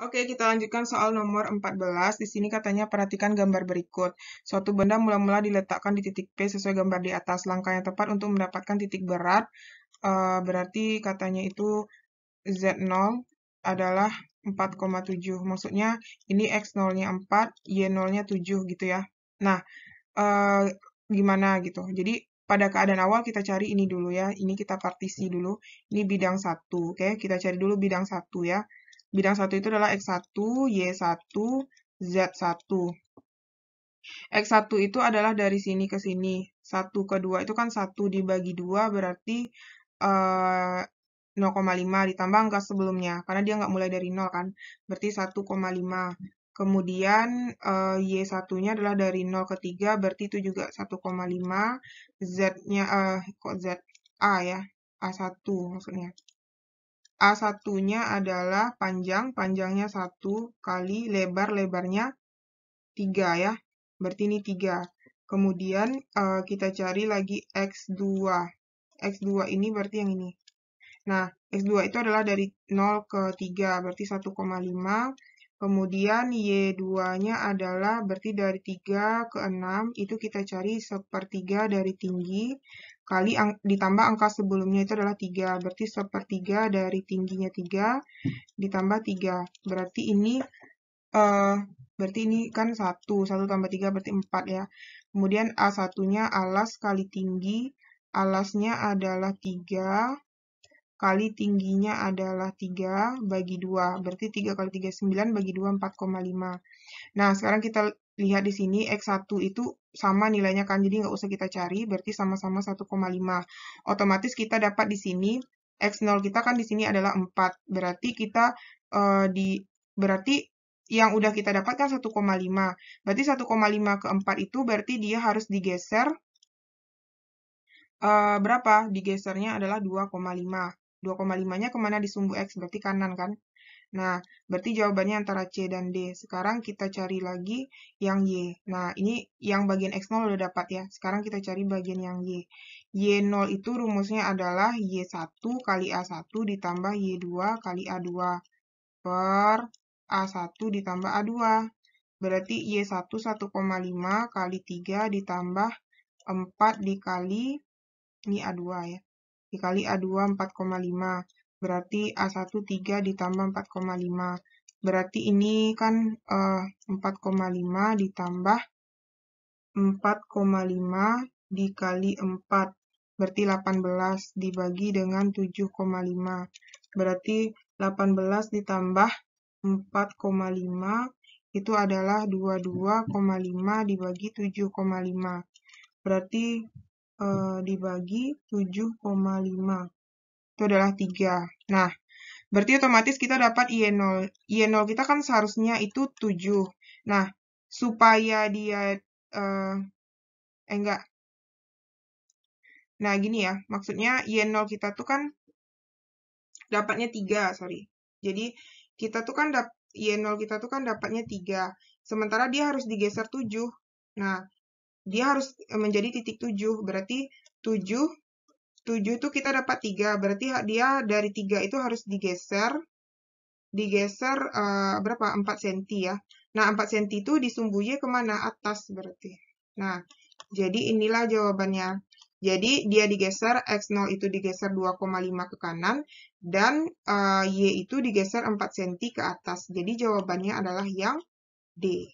Oke, kita lanjutkan soal nomor 14. Di sini katanya perhatikan gambar berikut. Suatu benda mula-mula diletakkan di titik P sesuai gambar di atas. Langkah yang tepat untuk mendapatkan titik berat, eh, berarti katanya itu Z0 adalah 4,7. Maksudnya ini X0-nya 4, Y0-nya 7 gitu ya. Nah, eh, gimana gitu. Jadi pada keadaan awal kita cari ini dulu ya. Ini kita partisi dulu. Ini bidang 1, oke. Kita cari dulu bidang 1 ya. Bidang satu itu adalah X1, Y1, Z1. X1 itu adalah dari sini ke sini. 1 ke 2 itu kan 1 dibagi 2 berarti uh, eh, 0,5 ditambah angka sebelumnya. Karena dia nggak mulai dari 0 kan. Berarti 1,5. Kemudian uh, eh, Y1-nya adalah dari 0 ke 3, berarti itu juga 1,5. Z-nya, uh, kok Z? A ya, A1 maksudnya. A1-nya adalah panjang, panjangnya 1 kali lebar-lebarnya 3 ya. Berarti ini 3. Kemudian uh, kita cari lagi X2. X2 ini berarti yang ini. Nah, X2 itu adalah dari 0 ke 3, berarti 1,5. Kemudian Y2-nya adalah berarti dari 3 ke 6, itu kita cari sepertiga dari tinggi kali ang ditambah angka sebelumnya itu adalah 3. Berarti sepertiga dari tingginya 3 ditambah 3. Berarti ini uh, berarti ini kan 1. 1 tambah 3 berarti 4 ya. Kemudian A1-nya alas kali tinggi. Alasnya adalah 3 kali tingginya adalah 3 bagi 2. Berarti 3 kali 3 9 bagi 2 4,5. Nah, sekarang kita lihat di sini X1 itu sama nilainya kan, jadi nggak usah kita cari, berarti sama-sama 1,5. Otomatis kita dapat di sini, X0 kita kan di sini adalah 4, berarti kita uh, di berarti yang udah kita dapatkan 1,5. Berarti 1,5 ke 4 itu berarti dia harus digeser uh, berapa? Digesernya adalah 2,5. 2,5-nya kemana di sumbu X? Berarti kanan kan? Nah, berarti jawabannya antara C dan D. Sekarang kita cari lagi yang Y. Nah, ini yang bagian X0 udah dapat ya. Sekarang kita cari bagian yang Y. Y0 itu rumusnya adalah Y1 kali A1 ditambah Y2 kali A2 per A1 ditambah A2. Berarti Y1 1,5 kali 3 ditambah 4 dikali, ini A2 ya, dikali A2 4,5 berarti A1 3 ditambah 4,5. Berarti ini kan uh, eh, 4,5 ditambah 4,5 dikali 4, berarti 18 dibagi dengan 7,5. Berarti 18 ditambah 4,5 itu adalah 22,5 dibagi 7,5. Berarti uh, dibagi 7,5 itu adalah 3. Nah, berarti otomatis kita dapat Y0. Y0 e e kita kan seharusnya itu 7. Nah, supaya dia... Uh, eh, enggak. Nah, gini ya. Maksudnya Y0 e kita tuh kan dapatnya 3, sorry. Jadi, kita tuh kan dapat... Y0 kita tuh kan dapatnya 3. Sementara dia harus digeser 7. Nah, dia harus eh, menjadi titik 7. Berarti 7 7 itu kita dapat 3, berarti dia dari 3 itu harus digeser, digeser uh, berapa? 4 cm ya. Nah, 4 cm itu disumbuhnya kemana? Atas berarti. Nah, jadi inilah jawabannya. Jadi dia digeser, X0 itu digeser 2,5 ke kanan, dan uh, Y itu digeser 4 cm ke atas. Jadi jawabannya adalah yang D.